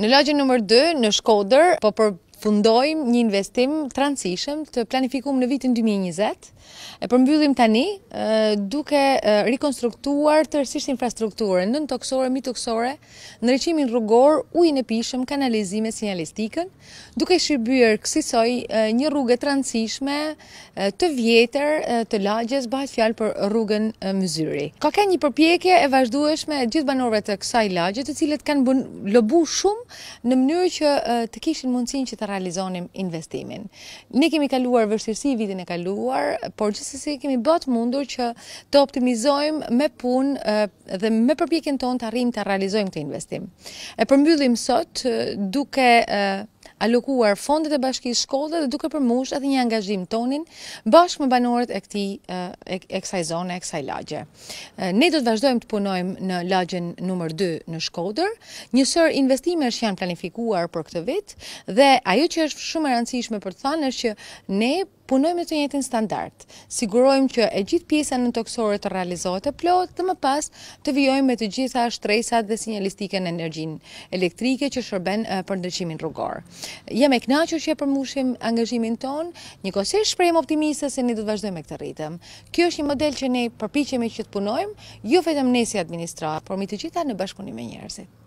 Në lagjën nëmër 2, në Shkoder, po për fundojmë një investim transishëm të planifikum në vitin 2020, e përmbyllim tani duke rekonstruktuar tërsisht infrastrukturën nën toksore, mitoksore, në rëqimin rrugor, ujnë e pishëm, kanalizime, sinjalistikën, duke shqibyrë kësisoj një rrugë transishme të vjetër të lagjes, bëhet fjalë për rrugën mëzyri. Ka ka një përpjekje e vazhdueshme gjithë banorve të kësaj lagjet, të cilët kanë lobu shumë në mënyrë që të kishin mundësin që të realizonim investimin. Ne kemi kaluar vështirësi vitin e kaluar, por gjithsesi kemi bërë mundur që të optimizojmë me punë dhe me përpjekjen tonë të arrijmë të realizojmë këtë investim. E përmbyllim sot duke alokuar fondet e bashkisë shkollë dhe duke përmush edhe një angazhim tonin bashkë me banorët e kësaj zone, e kësaj lagje. Ne do të vazhdojmë të punojmë në lagjen nëmër 2 në shkodër, njësër investime është janë planifikuar për këtë vit dhe ajo që është shumë e rëndësishme për të thanë është që ne punojmë në të njëtin standart, sigurojmë që e gjithë pjesa në toksore të realizohet e plot dhe më pas të vjojmë me të gjitha shtresat dhe sinjalistike në energjin elektrike që shërben për ndërqimin rrugor jam e knaqër që e përmushim angazhimin ton, një kose shprejmë optimiste se një do të vazhdojmë e këtë rritëm. Kjo është një model që ne përpichemi që të punojmë, ju jo vetëm nësi administra, por mi të gjitha në bashkunim e njerëzit.